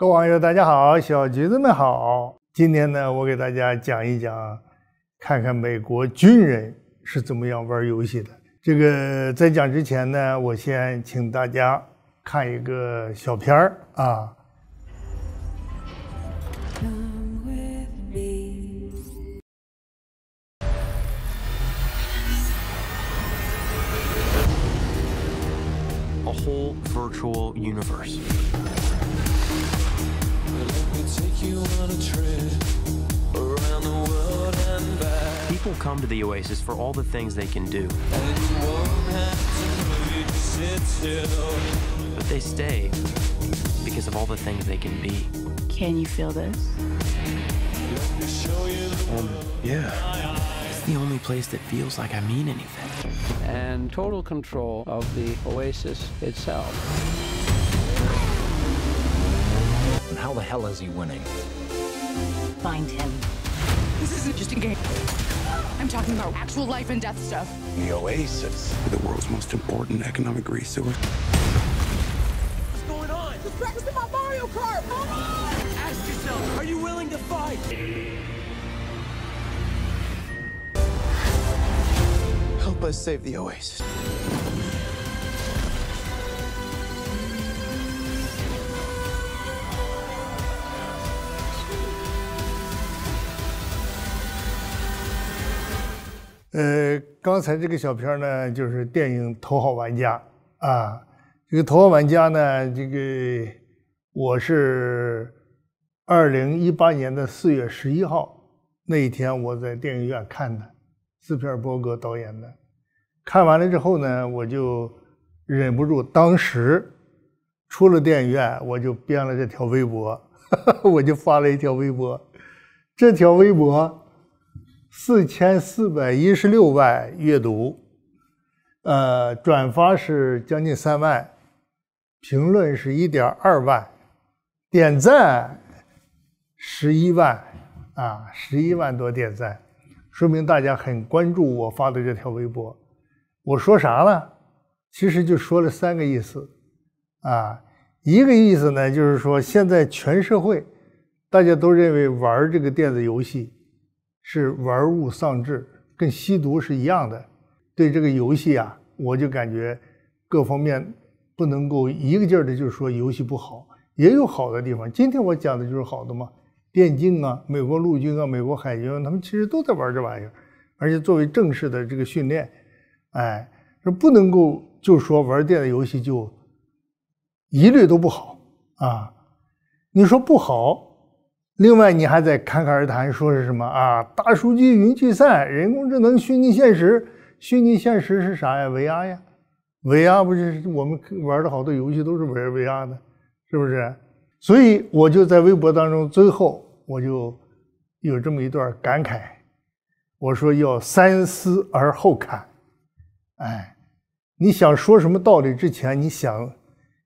各位网友大家好，小橘子们好，今天呢，我给大家讲一讲，看看美国军人是怎么样玩游戏的。这个在讲之前呢，我先请大家看一个小片儿啊。People come to the Oasis for all the things they can do. But they stay because of all the things they can be. Can you feel this? Um, yeah. It's the only place that feels like I mean anything. And total control of the Oasis itself how the hell is he winning? Find him. This isn't just a game. I'm talking about actual life and death stuff. The Oasis. The world's most important economic resource. What's going on? Just practicing my Mario Kart! Come on! Ask yourself, are you willing to fight? Help us save the Oasis. 呃，刚才这个小片呢，就是电影《头号玩家》啊。这个《头号玩家》呢，这个我是二零一八年的四月十一号那一天我在电影院看的，斯皮尔伯格导演的。看完了之后呢，我就忍不住，当时出了电影院，我就编了这条微博，我就发了一条微博。这条微博。四千四百一十六万阅读，呃，转发是将近三万，评论是一点二万，点赞十一万，啊，十一万多点赞，说明大家很关注我发的这条微博。我说啥了？其实就说了三个意思，啊，一个意思呢，就是说现在全社会大家都认为玩这个电子游戏。是玩物丧志，跟吸毒是一样的。对这个游戏啊，我就感觉各方面不能够一个劲儿的，就是说游戏不好，也有好的地方。今天我讲的就是好的嘛，电竞啊，美国陆军啊，美国海军，他们其实都在玩这玩意儿，而且作为正式的这个训练，哎，说不能够就说玩电子游戏就一律都不好啊。你说不好？另外，你还在侃侃而谈，说是什么啊？大数据、云计算、人工智能、虚拟现实，虚拟现实是啥呀？VR 呀，VR 不是我们玩的好多游戏都是玩 VR 的，是不是？所以我就在微博当中，最后我就有这么一段感慨，我说要三思而后看。哎，你想说什么道理之前，你想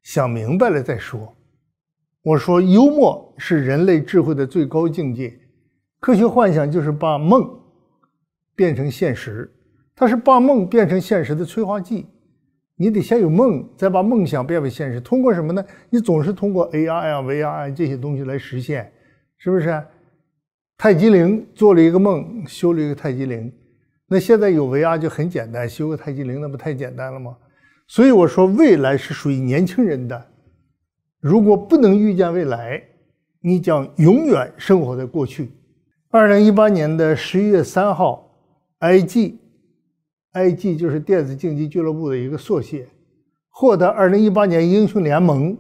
想明白了再说。我说，幽默是人类智慧的最高境界。科学幻想就是把梦变成现实，它是把梦变成现实的催化剂。你得先有梦，再把梦想变为现实。通过什么呢？你总是通过 AI 啊、VR 啊这些东西来实现，是不是？泰姬陵做了一个梦，修了一个泰姬陵。那现在有 VR 就很简单，修个泰姬陵那不太简单了吗？所以我说，未来是属于年轻人的。如果不能预见未来，你将永远生活在过去。二零一八年的十一月三号，IG，IG 就是电子竞技俱乐部的一个缩写，获得二零一八年英雄联盟，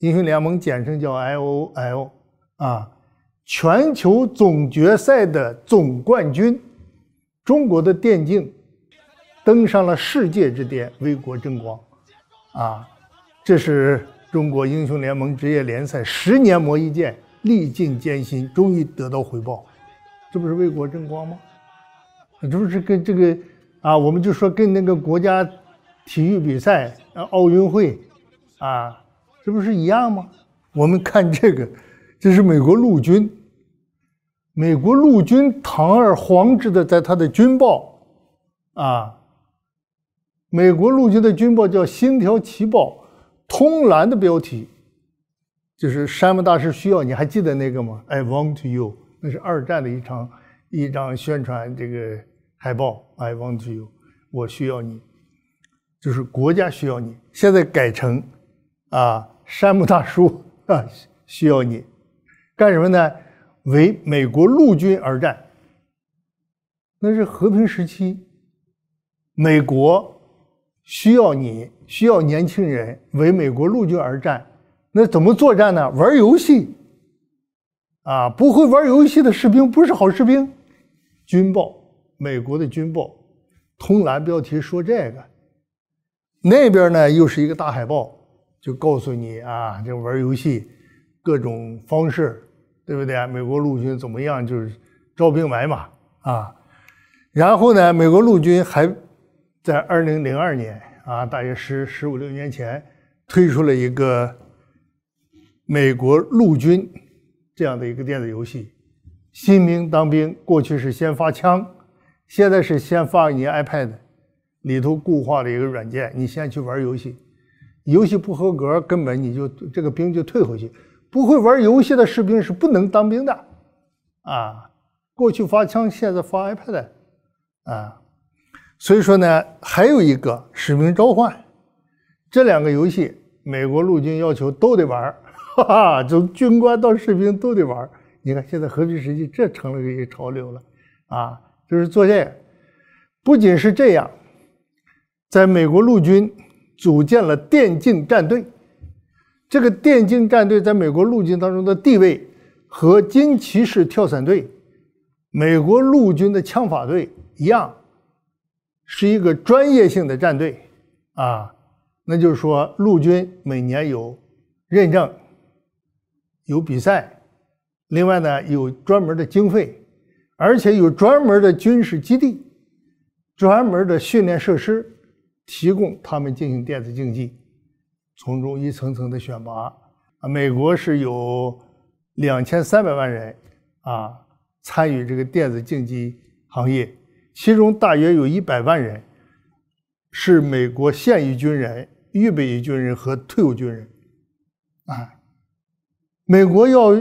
英雄联盟简称叫 LOL 啊，全球总决赛的总冠军，中国的电竞登上了世界之巅，为国争光啊！这是。中国英雄联盟职业联赛十年磨一剑，历尽艰辛，终于得到回报，这不是为国争光吗？这不是跟这个啊，我们就说跟那个国家体育比赛啊，奥运会啊，这不是一样吗？我们看这个，这是美国陆军。美国陆军堂而皇之的在他的军报啊，美国陆军的军报叫《星条旗报》。通栏的标题就是山姆大师需要你，还记得那个吗？I want you，那是二战的一场一张宣传这个海报。I want you，我需要你，就是国家需要你。现在改成啊，山姆大叔啊需要你干什么呢？为美国陆军而战。那是和平时期，美国。需要你需要年轻人为美国陆军而战，那怎么作战呢？玩游戏，啊，不会玩游戏的士兵不是好士兵。军报，美国的军报，通栏标题说这个，那边呢又是一个大海报，就告诉你啊，就玩游戏，各种方式，对不对？美国陆军怎么样？就是招兵买马啊，然后呢，美国陆军还。在二零零二年，啊，大约十十五六年前，推出了一个美国陆军这样的一个电子游戏。新兵当兵，过去是先发枪，现在是先发你 iPad，里头固化了一个软件，你先去玩游戏。游戏不合格，根本你就这个兵就退回去。不会玩游戏的士兵是不能当兵的，啊，过去发枪，现在发 iPad，啊。所以说呢，还有一个《使命召唤》，这两个游戏，美国陆军要求都得玩儿，哈哈，从军官到士兵都得玩儿。你看现在和平时期，这成了一个潮流了，啊，就是做这。不仅是这样，在美国陆军组建了电竞战队，这个电竞战队在美国陆军当中的地位和金骑士跳伞队、美国陆军的枪法队一样。是一个专业性的战队，啊，那就是说，陆军每年有认证、有比赛，另外呢有专门的经费，而且有专门的军事基地、专门的训练设施，提供他们进行电子竞技，从中一层层的选拔。啊，美国是有两千三百万人啊参与这个电子竞技行业。其中大约有一百万人是美国现役军人、预备役军人和退伍军人，啊，美国要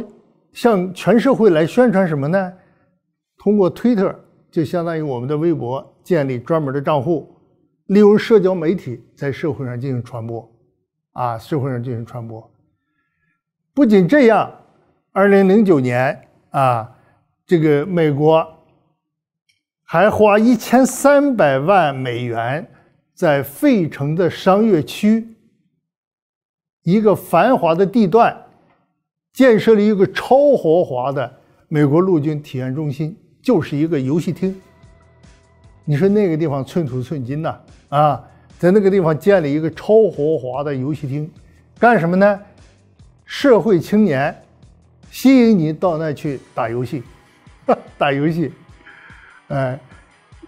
向全社会来宣传什么呢？通过推特，就相当于我们的微博，建立专门的账户，利用社交媒体在社会上进行传播，啊，社会上进行传播。不仅这样，二零零九年啊，这个美国。还花一千三百万美元，在费城的商业区一个繁华的地段，建设了一个超豪华的美国陆军体验中心，就是一个游戏厅。你说那个地方寸土寸金呐，啊，在那个地方建立一个超豪华的游戏厅，干什么呢？社会青年吸引你到那去打游戏，打游戏，哎。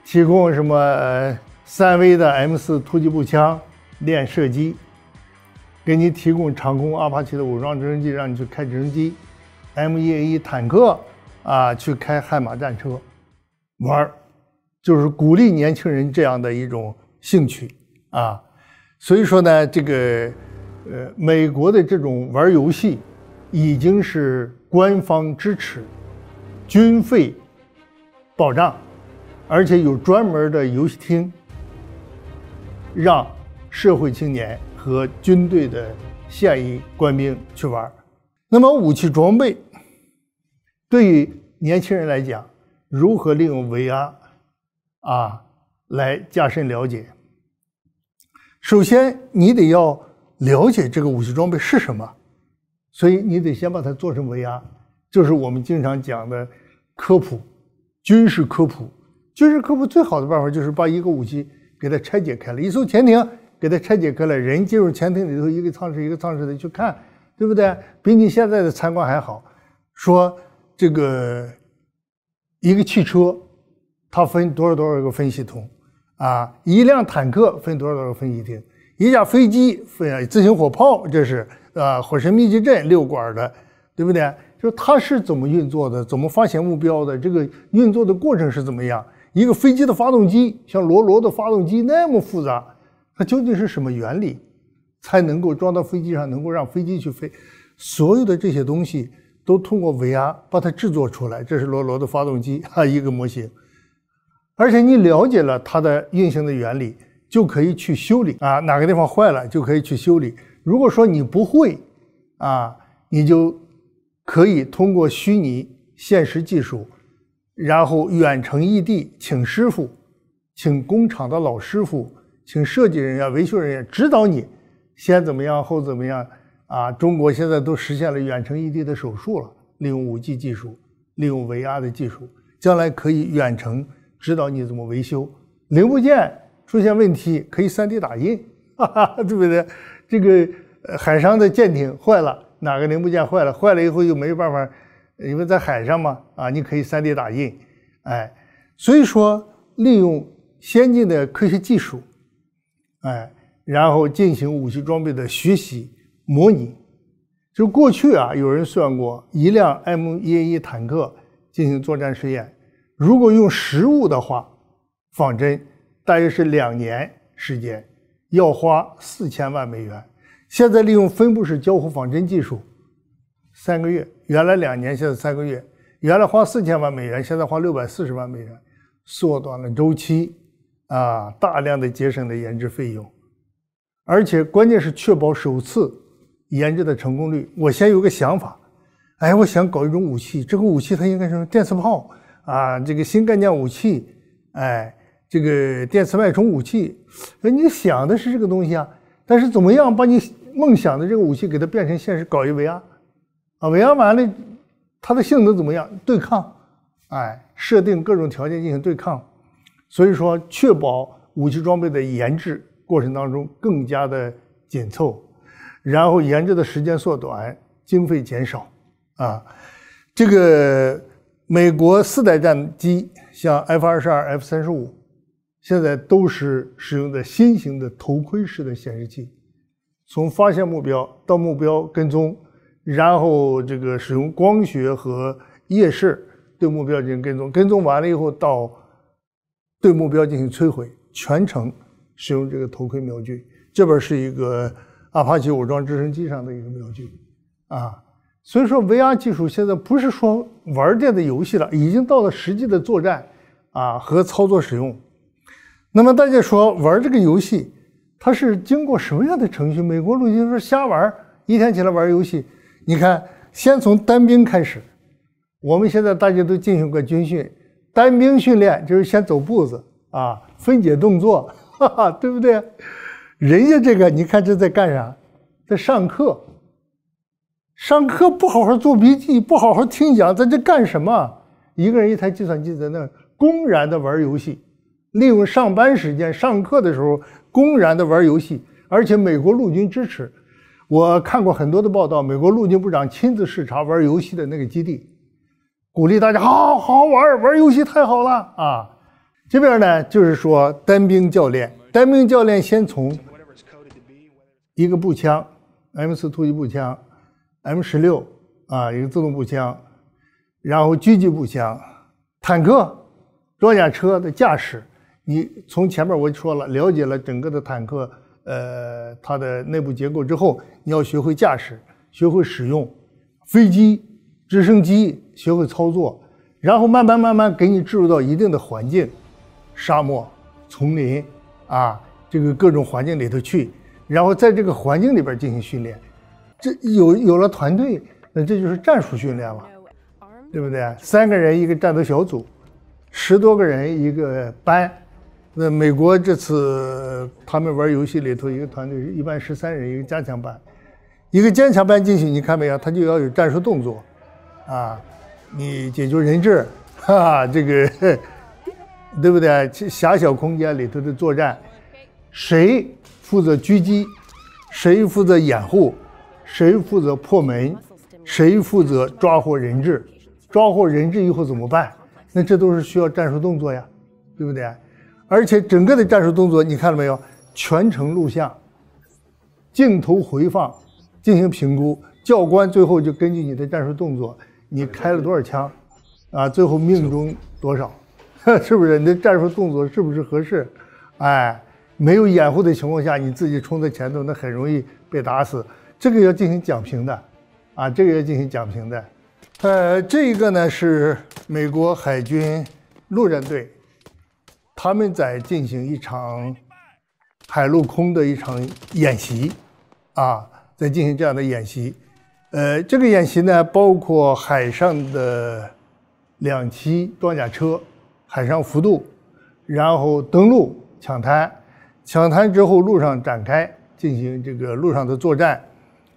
提供什么？三 V 的 M 四突击步枪练射击，给你提供长空阿帕奇的武装直升机，让你去开直升机，M 一 A 一坦克啊，去开悍马战车，玩儿，就是鼓励年轻人这样的一种兴趣啊。所以说呢，这个呃，美国的这种玩游戏，已经是官方支持，军费保障。而且有专门的游戏厅，让社会青年和军队的现役官兵去玩。那么，武器装备对于年轻人来讲，如何利用 VR 啊来加深了解？首先，你得要了解这个武器装备是什么，所以你得先把它做成 VR，就是我们经常讲的科普军事科普。军事科普最好的办法就是把一个武器给它拆解开了，一艘潜艇给它拆解开了，人进入潜艇里头，一个舱室一个舱室的去看，对不对？比你现在的参观还好。说这个一个汽车，它分多少多少个分系统啊？一辆坦克分多少多少个分系统？一架飞机分自行火炮，这是啊，火神密集阵六管的，对不对？就它是怎么运作的？怎么发现目标的？这个运作的过程是怎么样？一个飞机的发动机，像罗罗的发动机那么复杂，它究竟是什么原理，才能够装到飞机上，能够让飞机去飞？所有的这些东西都通过 VR 把它制作出来，这是罗罗的发动机啊，一个模型。而且你了解了它的运行的原理，就可以去修理啊，哪个地方坏了就可以去修理。如果说你不会啊，你就可以通过虚拟现实技术。然后远程异地请师傅，请工厂的老师傅，请设计人员、维修人员指导你，先怎么样，后怎么样？啊，中国现在都实现了远程异地的手术了，利用 5G 技术，利用 VR 的技术，将来可以远程指导你怎么维修。零部件出现问题，可以 3D 打印，哈哈，对不对？这个海上的舰艇坏了，哪个零部件坏了，坏了以后又没办法。因为在海上嘛，啊，你可以 3D 打印，哎，所以说利用先进的科学技术，哎，然后进行武器装备的学习模拟。就过去啊，有人算过，一辆 M1A1 坦克进行作战试验，如果用实物的话，仿真大约是两年时间，要花四千万美元。现在利用分布式交互仿真技术。三个月，原来两年，现在三个月。原来花四千万美元，现在花六百四十万美元，缩短了周期，啊，大量的节省了研制费用，而且关键是确保首次研制的成功率。我先有个想法，哎，我想搞一种武器，这个武器它应该是电磁炮啊，这个新概念武器，哎，这个电磁脉冲武器。你想的是这个东西啊，但是怎么样把你梦想的这个武器给它变成现实，搞一维啊？啊，伪装完了，它的性能怎么样？对抗，哎，设定各种条件进行对抗，所以说确保武器装备的研制过程当中更加的紧凑，然后研制的时间缩短，经费减少。啊，这个美国四代战机像 F 二十二、F 三十五，现在都是使用的新型的头盔式的显示器，从发现目标到目标跟踪。然后这个使用光学和夜视对目标进行跟踪，跟踪完了以后到对目标进行摧毁，全程使用这个头盔瞄具。这边是一个阿帕奇武装直升机上的一个瞄具，啊，所以说 VR 技术现在不是说玩电子游戏了，已经到了实际的作战啊和操作使用。那么大家说玩这个游戏，它是经过什么样的程序？美国陆军说瞎玩一天起来玩游戏。你看，先从单兵开始。我们现在大家都进行过军训，单兵训练就是先走步子啊，分解动作，哈哈，对不对？人家这个，你看这在干啥？在上课。上课不好好做笔记，不好好听讲，在这干什么？一个人一台计算机在那公然的玩游戏，利用上班时间、上课的时候公然的玩游戏，而且美国陆军支持。我看过很多的报道，美国陆军部长亲自视察玩游戏的那个基地，鼓励大家好好玩好玩游戏太好了啊！这边呢，就是说单兵教练，单兵教练先从一个步枪，M 四突击步枪，M 十六啊，一个自动步枪，然后狙击步枪，坦克、装甲车的驾驶，你从前面我就说了，了解了整个的坦克。呃，它的内部结构之后，你要学会驾驶，学会使用飞机、直升机，学会操作，然后慢慢慢慢给你植入到一定的环境，沙漠、丛林啊，这个各种环境里头去，然后在这个环境里边进行训练。这有有了团队，那这就是战术训练了，对不对？三个人一个战斗小组，十多个人一个班。那美国这次他们玩游戏里头，一个团队一般十三人，一个加强班，一个坚强班进去，你看没有？他就要有战术动作，啊，你解决人质，哈，这个 对不对？狭小空间里头的作战，谁负责狙击？谁负责掩护？谁负责破门？谁负责抓获人质？抓获人质以后怎么办？那这都是需要战术动作呀，对不对？而且整个的战术动作你看了没有？全程录像，镜头回放，进行评估。教官最后就根据你的战术动作，你开了多少枪，啊，最后命中多少，是不是？你的战术动作是不是合适？哎，没有掩护的情况下，你自己冲在前头，那很容易被打死。这个要进行讲评的，啊，这个要进行讲评的。呃，这一个呢是美国海军陆战队。他们在进行一场海陆空的一场演习，啊，在进行这样的演习，呃，这个演习呢包括海上的两栖装甲车，海上浮渡，然后登陆抢滩，抢滩之后路上展开进行这个路上的作战，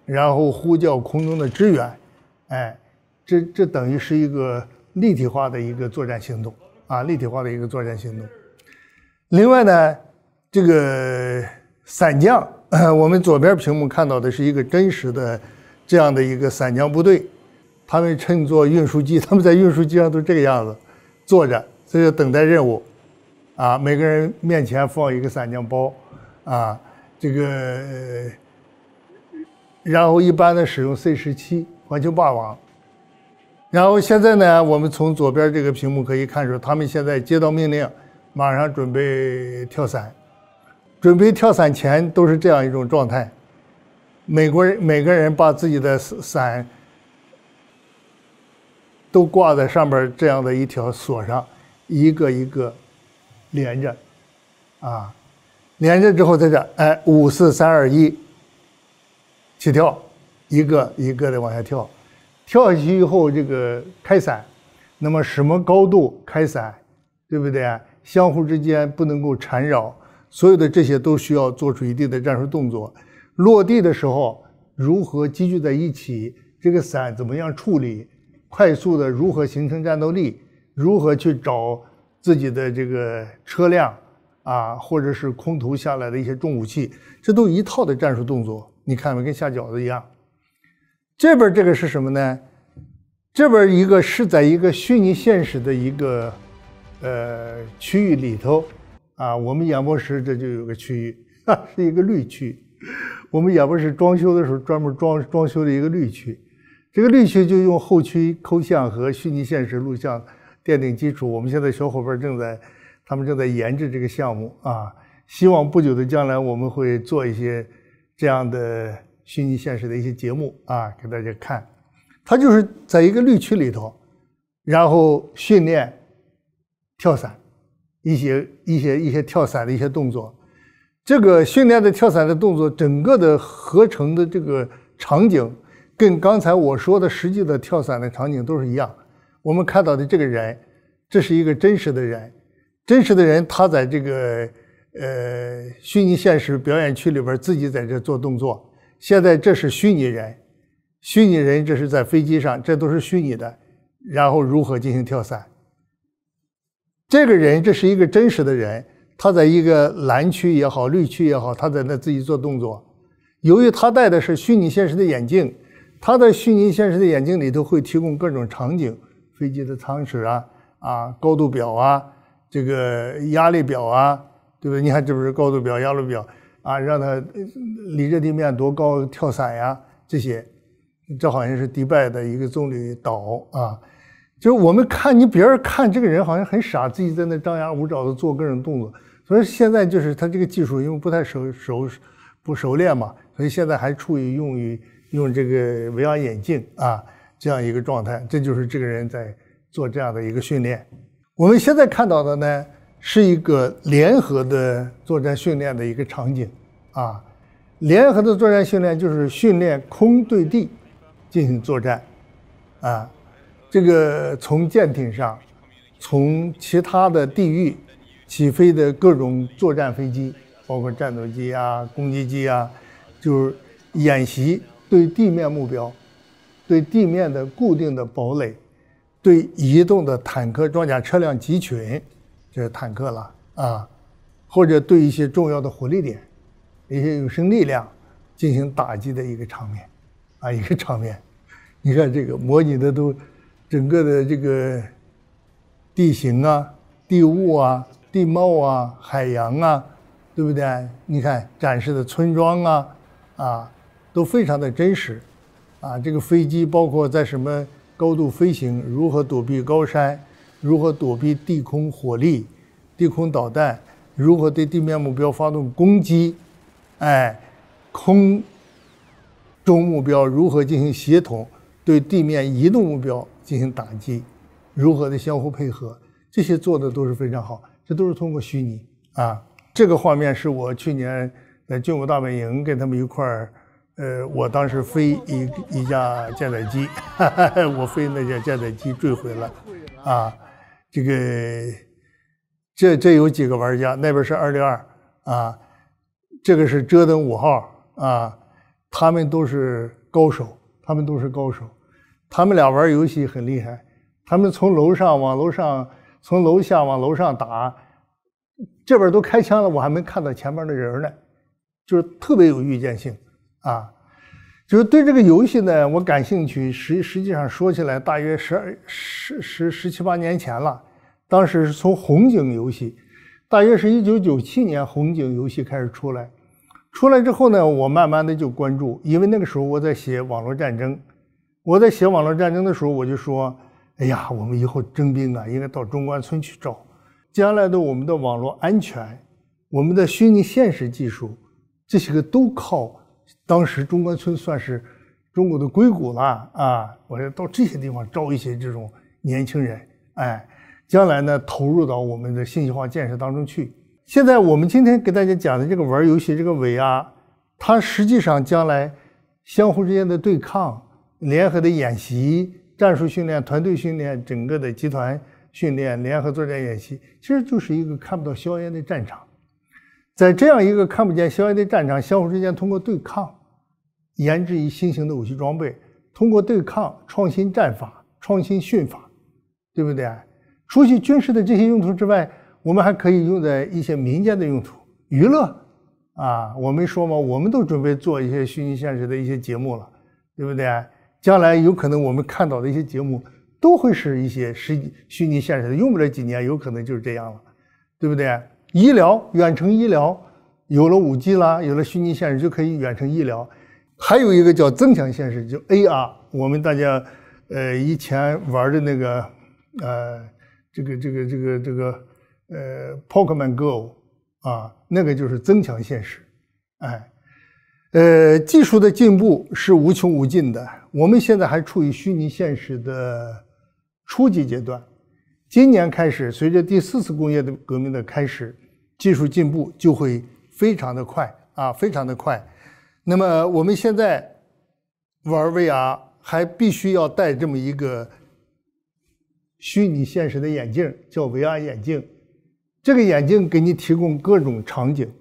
然后呼叫空中的支援，哎，这这等于是一个立体化的一个作战行动，啊，立体化的一个作战行动。另外呢，这个伞降，我们左边屏幕看到的是一个真实的，这样的一个伞降部队，他们乘坐运输机，他们在运输机上都这个样子坐着，在等待任务，啊，每个人面前放一个伞降包，啊，这个，然后一般的使用 C 十七环球霸王，然后现在呢，我们从左边这个屏幕可以看出，他们现在接到命令。马上准备跳伞，准备跳伞前都是这样一种状态。美国人每个人把自己的伞都挂在上面这样的一条锁上，一个一个连着，啊，连着之后在这，哎，五四三二一，起跳，一个一个的往下跳，跳下去以后这个开伞，那么什么高度开伞，对不对？相互之间不能够缠绕，所有的这些都需要做出一定的战术动作。落地的时候如何积聚在一起？这个伞怎么样处理？快速的如何形成战斗力？如何去找自己的这个车辆啊，或者是空投下来的一些重武器？这都一套的战术动作。你看没？跟下饺子一样。这边这个是什么呢？这边一个是在一个虚拟现实的一个。呃，区域里头，啊，我们演播室这就有个区域，是一个绿区。我们演播室装修的时候专门装装修的一个绿区，这个绿区就用后期抠像和虚拟现实录像奠定基础。我们现在小伙伴正在，他们正在研制这个项目啊，希望不久的将来我们会做一些这样的虚拟现实的一些节目啊，给大家看。它就是在一个绿区里头，然后训练。跳伞，一些一些一些跳伞的一些动作，这个训练的跳伞的动作，整个的合成的这个场景，跟刚才我说的实际的跳伞的场景都是一样。我们看到的这个人，这是一个真实的人，真实的人他在这个呃虚拟现实表演区里边自己在这做动作。现在这是虚拟人，虚拟人这是在飞机上，这都是虚拟的。然后如何进行跳伞？这个人，这是一个真实的人，他在一个蓝区也好，绿区也好，他在那自己做动作。由于他戴的是虚拟现实的眼镜，他在虚拟现实的眼镜里头会提供各种场景，飞机的舱室啊，啊，高度表啊，这个压力表啊，对不对？你看，这不是高度表、压力表啊，让他离着地面多高？跳伞呀，这些，这好像是迪拜的一个棕榈岛啊。就是我们看你别人看这个人好像很傻，自己在那张牙舞爪的做各种动作。所以现在就是他这个技术因为不太熟熟不熟练嘛，所以现在还处于用于用这个 VR 眼镜啊这样一个状态。这就是这个人在做这样的一个训练。我们现在看到的呢是一个联合的作战训练的一个场景啊，联合的作战训练就是训练空对地进行作战啊。这个从舰艇上，从其他的地域起飞的各种作战飞机，包括战斗机啊、攻击机啊，就是演习对地面目标、对地面的固定的堡垒、对移动的坦克装甲车辆集群，这是坦克了啊，或者对一些重要的火力点、一些有生力量进行打击的一个场面，啊，一个场面，你看这个模拟的都。整个的这个地形啊、地物啊、地貌啊、海洋啊，对不对？你看展示的村庄啊，啊，都非常的真实。啊，这个飞机包括在什么高度飞行，如何躲避高山，如何躲避地空火力、地空导弹，如何对地面目标发动攻击？哎，空中目标如何进行协同对地面移动目标？进行打击，如何的相互配合，这些做的都是非常好，这都是通过虚拟啊。这个画面是我去年在《军武大本营》跟他们一块儿，呃，我当时飞一一架舰载机，我飞那架舰载机坠毁了啊。这个，这这有几个玩家，那边是二六二啊，这个是折腾五号啊，他们都是高手，他们都是高手。他们俩玩游戏很厉害，他们从楼上往楼上，从楼下往楼上打，这边都开枪了，我还没看到前面的人呢，就是特别有预见性，啊，就是对这个游戏呢，我感兴趣。实实际上说起来，大约十二十十十七八年前了，当时是从红警游戏，大约是一九九七年红警游戏开始出来，出来之后呢，我慢慢的就关注，因为那个时候我在写网络战争。我在写网络战争的时候，我就说：“哎呀，我们以后征兵啊，应该到中关村去招。将来的我们的网络安全、我们的虚拟现实技术，这些个都靠当时中关村算是中国的硅谷了啊！我要到这些地方招一些这种年轻人，哎，将来呢投入到我们的信息化建设当中去。现在我们今天给大家讲的这个玩游戏，这个 VR，它实际上将来相互之间的对抗。”联合的演习、战术训练、团队训练、整个的集团训练、联合作战演习，其实就是一个看不到硝烟的战场。在这样一个看不见硝烟的战场，相互之间通过对抗，研制一新型的武器装备，通过对抗创新战法、创新训法，对不对？除去军事的这些用途之外，我们还可以用在一些民间的用途，娱乐啊。我没说吗？我们都准备做一些虚拟现实的一些节目了，对不对？将来有可能我们看到的一些节目，都会是一些实虚拟现实的，用不了几年有可能就是这样了，对不对？医疗远程医疗有了 5G 啦，有了虚拟现实就可以远程医疗。还有一个叫增强现实，就 AR，我们大家呃以前玩的那个呃这个这个这个这个呃 Pokemon Go 啊，那个就是增强现实，哎，呃，技术的进步是无穷无尽的。我们现在还处于虚拟现实的初级阶段。今年开始，随着第四次工业的革命的开始，技术进步就会非常的快啊，非常的快。那么我们现在玩 VR 还必须要戴这么一个虚拟现实的眼镜，叫 VR 眼镜。这个眼镜给你提供各种场景，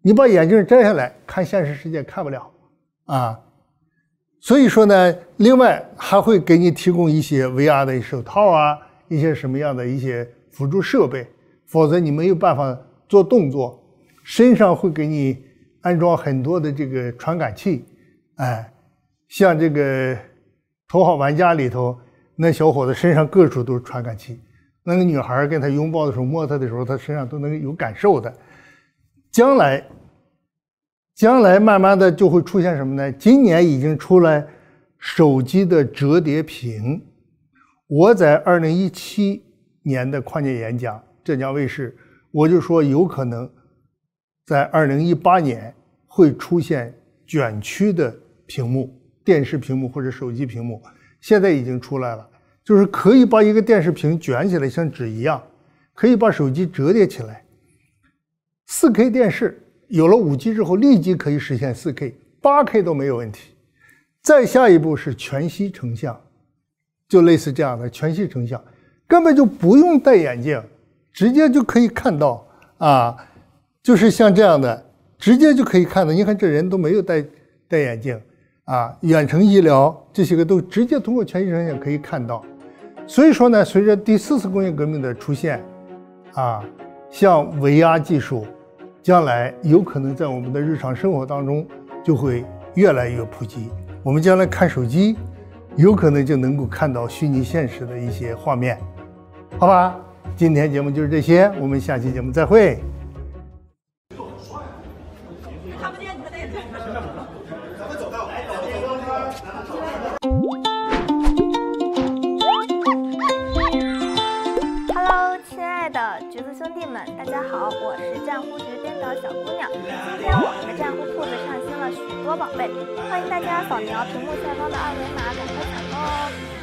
你把眼镜摘下来看现实世界看不了啊。所以说呢，另外还会给你提供一些 VR 的手套啊，一些什么样的一些辅助设备，否则你没有办法做动作。身上会给你安装很多的这个传感器，哎，像这个《头号玩家》里头那小伙子身上各处都是传感器，那个女孩跟他拥抱的时候、摸他的时候，他身上都能有感受的。将来。将来慢慢的就会出现什么呢？今年已经出来手机的折叠屏。我在二零一七年的跨年演讲，浙江卫视，我就说有可能在二零一八年会出现卷曲的屏幕，电视屏幕或者手机屏幕，现在已经出来了，就是可以把一个电视屏卷起来像纸一样，可以把手机折叠起来，四 K 电视。有了五 G 之后，立即可以实现四 K、八 K 都没有问题。再下一步是全息成像，就类似这样的全息成像，根本就不用戴眼镜，直接就可以看到啊！就是像这样的，直接就可以看到。你看这人都没有戴戴眼镜啊，远程医疗这些个都直接通过全息成像可以看到。所以说呢，随着第四次工业革命的出现啊，像 VR 技术。将来有可能在我们的日常生活当中就会越来越普及。我们将来看手机，有可能就能够看到虚拟现实的一些画面，好吧？今天节目就是这些，我们下期节目再会。小姑娘，今天我们的战货铺子上新了许多宝贝，欢迎大家扫描屏幕下方的二维码，赶快抢购哦！